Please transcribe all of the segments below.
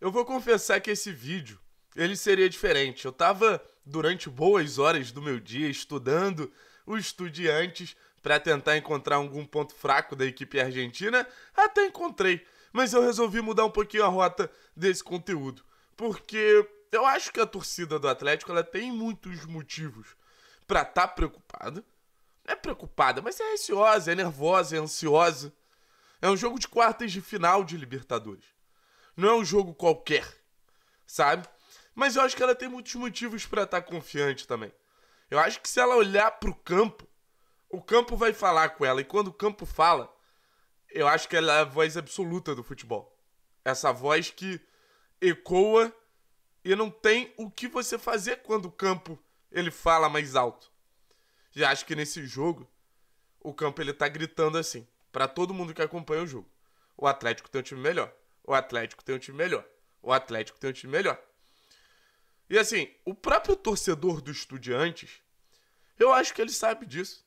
Eu vou confessar que esse vídeo, ele seria diferente. Eu tava durante boas horas do meu dia estudando os estudiantes para tentar encontrar algum ponto fraco da equipe argentina, até encontrei, mas eu resolvi mudar um pouquinho a rota desse conteúdo, porque eu acho que a torcida do Atlético ela tem muitos motivos para estar tá preocupada. Não é preocupada, mas é ansiosa, é nervosa, é ansiosa. É um jogo de quartas de final de Libertadores. Não é um jogo qualquer, sabe? Mas eu acho que ela tem muitos motivos para estar tá confiante também. Eu acho que se ela olhar para o campo, o campo vai falar com ela. E quando o campo fala, eu acho que ela é a voz absoluta do futebol. Essa voz que ecoa e não tem o que você fazer quando o campo ele fala mais alto. E acho que nesse jogo o campo ele tá gritando assim, para todo mundo que acompanha o jogo. O Atlético tem um time melhor. O Atlético tem um time melhor. O Atlético tem um time melhor. E assim, o próprio torcedor do Estudiantes, eu acho que ele sabe disso.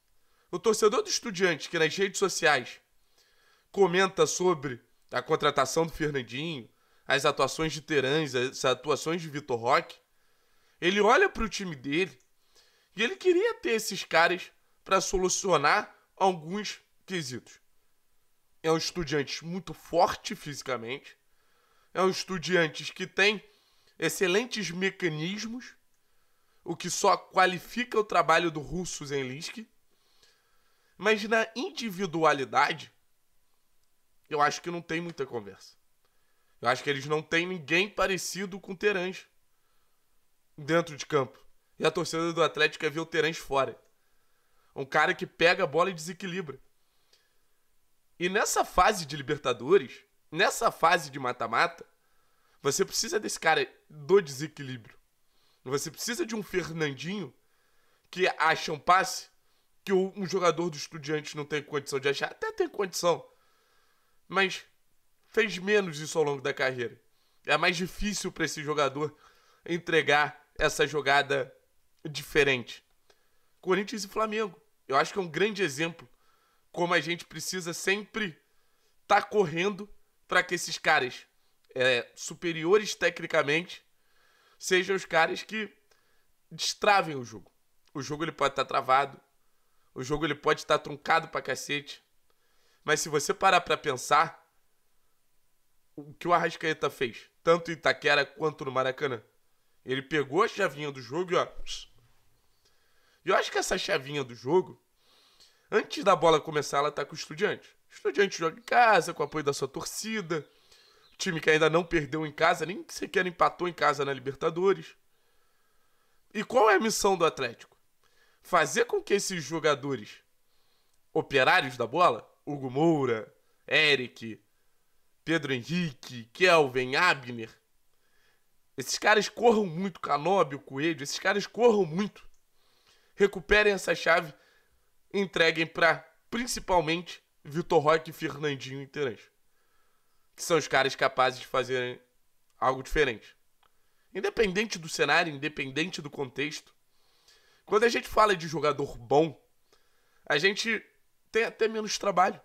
O torcedor do Estudiantes, que nas redes sociais comenta sobre a contratação do Fernandinho, as atuações de Terãs, as atuações de Vitor Roque, ele olha para o time dele e ele queria ter esses caras para solucionar alguns quesitos é um estudiante muito forte fisicamente, é um estudiante que tem excelentes mecanismos, o que só qualifica o trabalho do russo Zelinsky. Mas na individualidade, eu acho que não tem muita conversa. Eu acho que eles não têm ninguém parecido com o Terãs dentro de campo. E a torcida do Atlético é ver o Terãs fora. Um cara que pega a bola e desequilibra. E nessa fase de Libertadores, nessa fase de mata-mata, você precisa desse cara do desequilíbrio. Você precisa de um Fernandinho que acha um passe que um jogador do estudiante não tem condição de achar. Até tem condição, mas fez menos isso ao longo da carreira. É mais difícil para esse jogador entregar essa jogada diferente. Corinthians e Flamengo. Eu acho que é um grande exemplo como a gente precisa sempre tá correndo para que esses caras é, superiores tecnicamente sejam os caras que destravem o jogo. O jogo ele pode estar tá travado, o jogo ele pode estar tá truncado para cacete, mas se você parar para pensar o que o Arrascaeta fez, tanto em Itaquera quanto no Maracanã, ele pegou a chavinha do jogo e ó. E eu acho que essa chavinha do jogo Antes da bola começar, ela tá com o Estudiante. O Estudiante joga em casa, com o apoio da sua torcida. O time que ainda não perdeu em casa, nem sequer empatou em casa na Libertadores. E qual é a missão do Atlético? Fazer com que esses jogadores operários da bola, Hugo Moura, Eric, Pedro Henrique, Kelvin, Abner, esses caras corram muito, Canóbio, Coelho, esses caras corram muito. Recuperem essa chave entreguem para principalmente Vitor Roque, Fernandinho e Terãs. Que são os caras capazes de fazerem algo diferente. Independente do cenário, independente do contexto. Quando a gente fala de jogador bom, a gente tem até menos trabalho.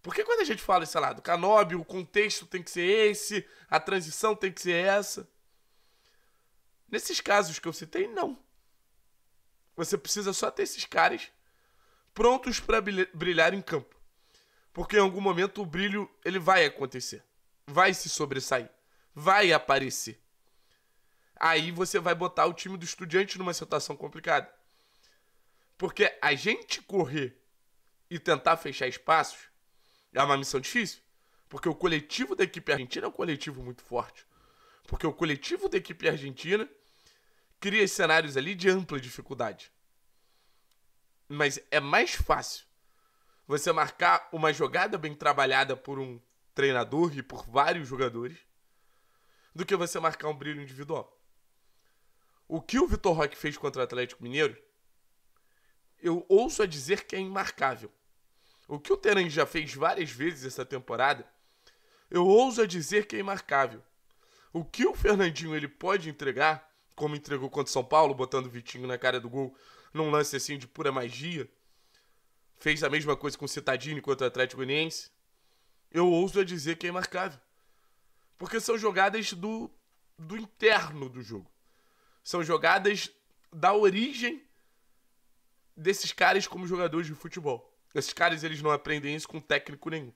Porque quando a gente fala, sei lá, do Canobi, o contexto tem que ser esse, a transição tem que ser essa. Nesses casos que eu citei, não. Você precisa só ter esses caras prontos para brilhar em campo. Porque em algum momento o brilho ele vai acontecer. Vai se sobressair. Vai aparecer. Aí você vai botar o time do estudante numa situação complicada. Porque a gente correr e tentar fechar espaços é uma missão difícil. Porque o coletivo da equipe argentina é um coletivo muito forte. Porque o coletivo da equipe argentina cria cenários ali de ampla dificuldade. Mas é mais fácil você marcar uma jogada bem trabalhada por um treinador e por vários jogadores do que você marcar um brilho individual. O que o Vitor Roque fez contra o Atlético Mineiro, eu ouso a dizer que é imarcável. O que o Teran já fez várias vezes essa temporada, eu ouso a dizer que é imarcável. O que o Fernandinho ele pode entregar, como entregou contra o São Paulo, botando o Vitinho na cara do gol, num lance assim de pura magia. Fez a mesma coisa com o Citadini contra o Atlético Uniense. Eu ouso a dizer que é imarcável. Porque são jogadas do, do interno do jogo. São jogadas da origem desses caras como jogadores de futebol. Esses caras eles não aprendem isso com técnico nenhum.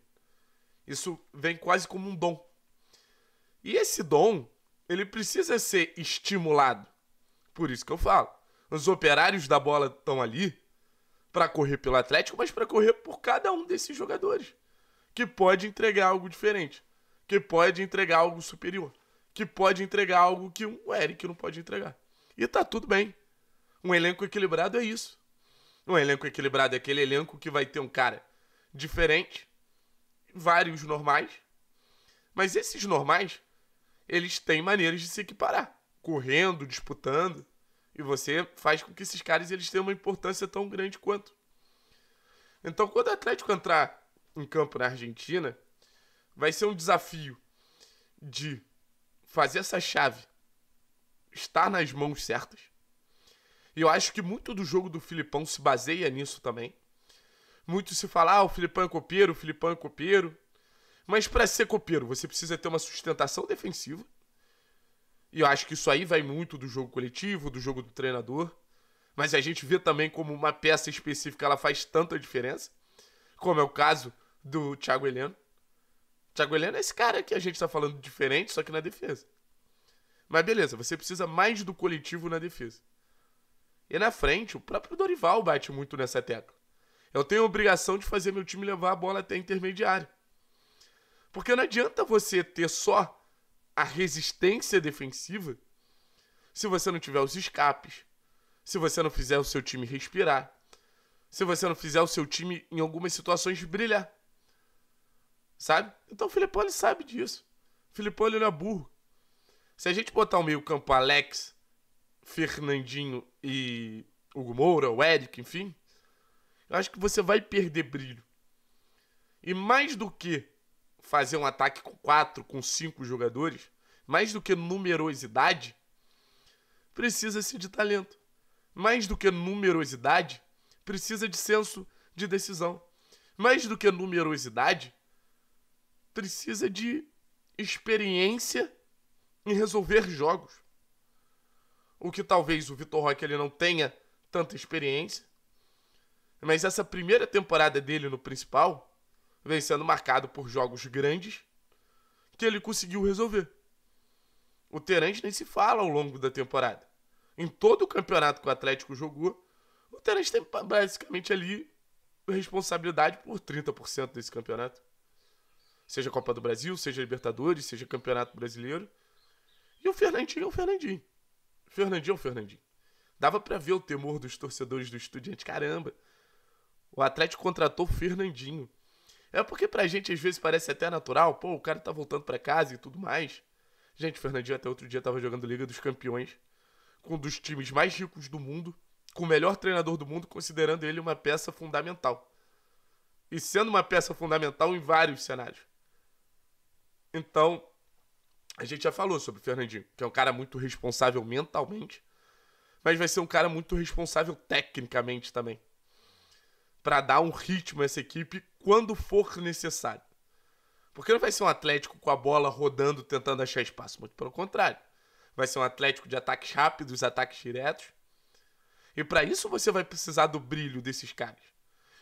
Isso vem quase como um dom. E esse dom, ele precisa ser estimulado. Por isso que eu falo. Os operários da bola estão ali para correr pelo Atlético, mas para correr por cada um desses jogadores que pode entregar algo diferente, que pode entregar algo superior, que pode entregar algo que o Eric não pode entregar. E tá tudo bem. Um elenco equilibrado é isso. Um elenco equilibrado é aquele elenco que vai ter um cara diferente, vários normais, mas esses normais, eles têm maneiras de se equiparar, correndo, disputando. E você faz com que esses caras eles tenham uma importância tão grande quanto. Então, quando o Atlético entrar em campo na Argentina, vai ser um desafio de fazer essa chave estar nas mãos certas. E eu acho que muito do jogo do Filipão se baseia nisso também. Muito se fala, ah, o Filipão é copeiro, o Filipão é copeiro. Mas para ser copeiro, você precisa ter uma sustentação defensiva. E eu acho que isso aí vai muito do jogo coletivo, do jogo do treinador. Mas a gente vê também como uma peça específica ela faz tanta diferença. Como é o caso do Thiago Heleno. Thiago Heleno é esse cara que a gente está falando diferente, só que na defesa. Mas beleza, você precisa mais do coletivo na defesa. E na frente, o próprio Dorival bate muito nessa tecla. Eu tenho a obrigação de fazer meu time levar a bola até a intermediária. Porque não adianta você ter só a resistência defensiva se você não tiver os escapes, se você não fizer o seu time respirar, se você não fizer o seu time em algumas situações brilhar. Sabe? Então o Filipão sabe disso. O Filipão não é burro. Se a gente botar o meio-campo Alex, Fernandinho e Hugo Moura, o Eric, enfim, eu acho que você vai perder brilho. E mais do que fazer um ataque com quatro, com cinco jogadores, mais do que numerosidade, precisa se de talento. Mais do que numerosidade, precisa de senso de decisão. Mais do que numerosidade, precisa de experiência em resolver jogos. O que talvez o Vitor Roque ele não tenha tanta experiência, mas essa primeira temporada dele no principal vem sendo marcado por jogos grandes que ele conseguiu resolver. O Terence nem se fala ao longo da temporada. Em todo o campeonato que o Atlético jogou, o Terence tem basicamente ali responsabilidade por 30% desse campeonato. Seja Copa do Brasil, seja Libertadores, seja Campeonato Brasileiro. E o Fernandinho é o Fernandinho. Fernandinho é o Fernandinho. Dava para ver o temor dos torcedores do Estudiante. Caramba, o Atlético contratou o Fernandinho. É porque pra gente às vezes parece até natural, pô, o cara tá voltando para casa e tudo mais. Gente, o Fernandinho até outro dia tava jogando Liga dos Campeões com um dos times mais ricos do mundo, com o melhor treinador do mundo, considerando ele uma peça fundamental. E sendo uma peça fundamental em vários cenários. Então, a gente já falou sobre o Fernandinho, que é um cara muito responsável mentalmente, mas vai ser um cara muito responsável tecnicamente também. Para dar um ritmo a essa equipe quando for necessário. Porque não vai ser um Atlético com a bola rodando tentando achar espaço, muito pelo contrário. Vai ser um Atlético de ataques rápidos, ataques diretos. E para isso você vai precisar do brilho desses caras.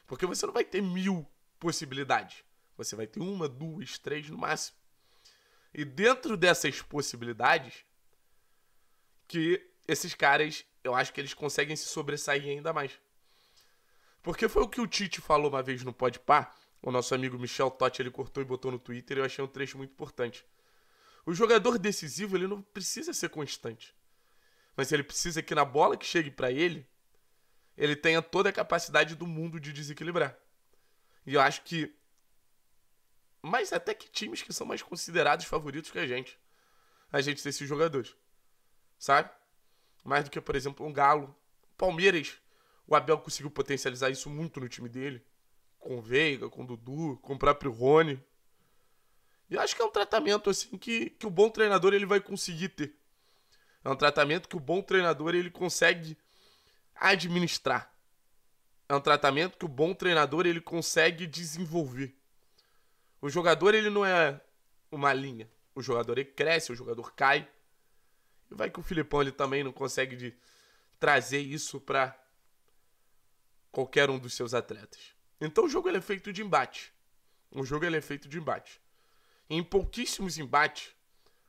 Porque você não vai ter mil possibilidades. Você vai ter uma, duas, três no máximo. E dentro dessas possibilidades, que esses caras, eu acho que eles conseguem se sobressair ainda mais. Porque foi o que o Tite falou uma vez no Pode o nosso amigo Michel Totti ele cortou e botou no Twitter, eu achei um trecho muito importante. O jogador decisivo, ele não precisa ser constante. Mas ele precisa que na bola que chegue para ele, ele tenha toda a capacidade do mundo de desequilibrar. E eu acho que mas até que times que são mais considerados favoritos que a gente, a gente tem esses jogadores. Sabe? Mais do que, por exemplo, um Galo, Palmeiras, o Abel conseguiu potencializar isso muito no time dele. Com o Veiga, com o Dudu, com o próprio Rony. E acho que é um tratamento assim que, que o bom treinador ele vai conseguir ter. É um tratamento que o bom treinador ele consegue administrar. É um tratamento que o bom treinador ele consegue desenvolver. O jogador ele não é uma linha. O jogador ele cresce, o jogador cai. E vai que o Filipão ele também não consegue de trazer isso para qualquer um dos seus atletas. Então o jogo é feito de embate. O jogo é feito de embate. Em pouquíssimos embates,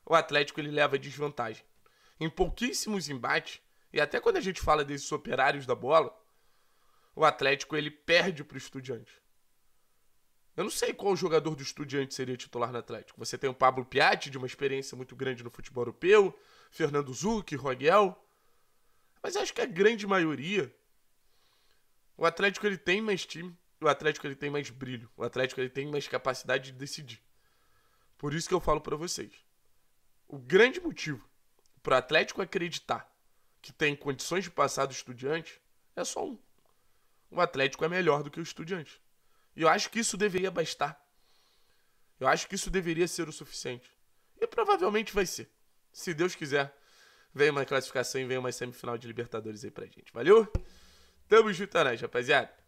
o Atlético ele leva desvantagem. Em pouquíssimos embates, e até quando a gente fala desses operários da bola, o Atlético ele perde para o Estudiante. Eu não sei qual jogador do Estudiante seria titular no Atlético. Você tem o Pablo Piatti, de uma experiência muito grande no futebol europeu, Fernando Zucchi, Rogel. Mas acho que a grande maioria o Atlético ele tem mais time, o Atlético ele tem mais brilho, o Atlético ele tem mais capacidade de decidir. Por isso que eu falo para vocês. O grande motivo para o Atlético acreditar que tem condições de passar do Estudiante é só um. O Atlético é melhor do que o Estudiante. E eu acho que isso deveria bastar. Eu acho que isso deveria ser o suficiente. E provavelmente vai ser. Se Deus quiser, vem uma classificação e vem uma semifinal de Libertadores aí pra gente. Valeu? Tamo junto, né, rapaziada.